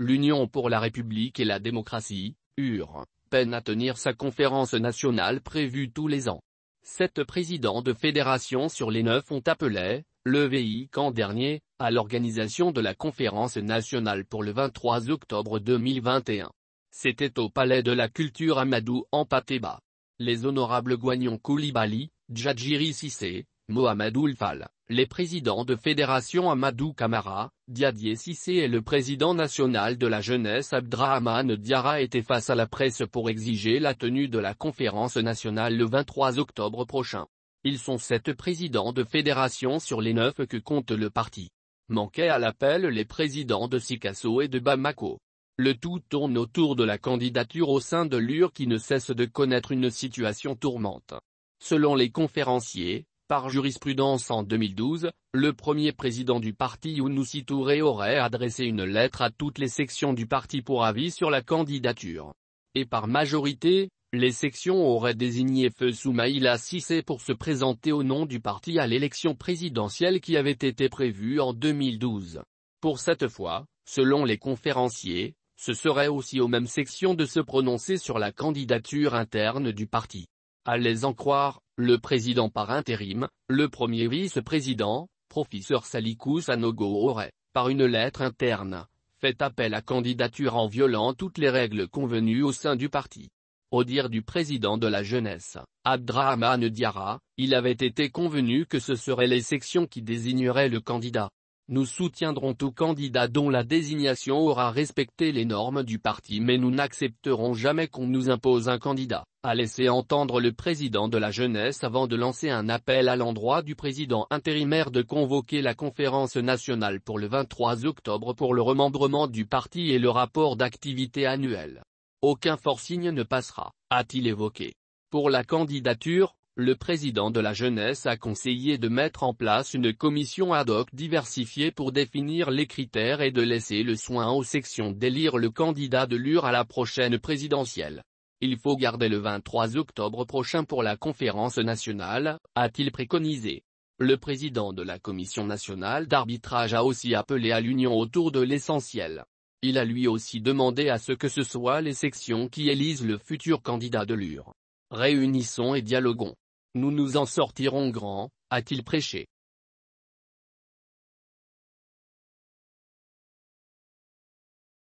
l'Union pour la République et la démocratie, UR, e, peine à tenir sa conférence nationale prévue tous les ans. Sept présidents de fédération sur les neuf ont appelé, le qu'en dernier, à l'organisation de la conférence nationale pour le 23 octobre 2021. C'était au Palais de la Culture Amadou en Pateba. Les honorables Guagnon Koulibaly, Djadjiri Sissé, Mohamed Oulfal, les présidents de fédération Amadou Kamara, Diadier Sissé et le président national de la jeunesse Abdrahman Diara étaient face à la presse pour exiger la tenue de la conférence nationale le 23 octobre prochain. Ils sont sept présidents de fédération sur les neuf que compte le parti. Manquaient à l'appel les présidents de Sikasso et de Bamako. Le tout tourne autour de la candidature au sein de l'UR qui ne cesse de connaître une situation tourmente. Selon les conférenciers, par jurisprudence en 2012, le premier président du parti Younousi aurait adressé une lettre à toutes les sections du parti pour avis sur la candidature. Et par majorité, les sections auraient désigné Feu Soumaïla Sissé pour se présenter au nom du parti à l'élection présidentielle qui avait été prévue en 2012. Pour cette fois, selon les conférenciers, ce serait aussi aux mêmes sections de se prononcer sur la candidature interne du parti. À les en croire, le président par intérim, le premier vice-président, professeur Salikou Sanogo aurait, par une lettre interne, fait appel à candidature en violant toutes les règles convenues au sein du parti. Au dire du président de la jeunesse, Abdrahman Diara, il avait été convenu que ce seraient les sections qui désigneraient le candidat. Nous soutiendrons tout candidat dont la désignation aura respecté les normes du parti mais nous n'accepterons jamais qu'on nous impose un candidat a laissé entendre le président de la jeunesse avant de lancer un appel à l'endroit du président intérimaire de convoquer la conférence nationale pour le 23 octobre pour le remembrement du parti et le rapport d'activité annuel. Aucun signe ne passera, a-t-il évoqué. Pour la candidature, le président de la jeunesse a conseillé de mettre en place une commission ad hoc diversifiée pour définir les critères et de laisser le soin aux sections d'élire le candidat de l'UR à la prochaine présidentielle. Il faut garder le 23 octobre prochain pour la conférence nationale, a-t-il préconisé. Le président de la Commission nationale d'arbitrage a aussi appelé à l'union autour de l'essentiel. Il a lui aussi demandé à ce que ce soit les sections qui élisent le futur candidat de l'UR. Réunissons et dialoguons. Nous nous en sortirons grands, a-t-il prêché.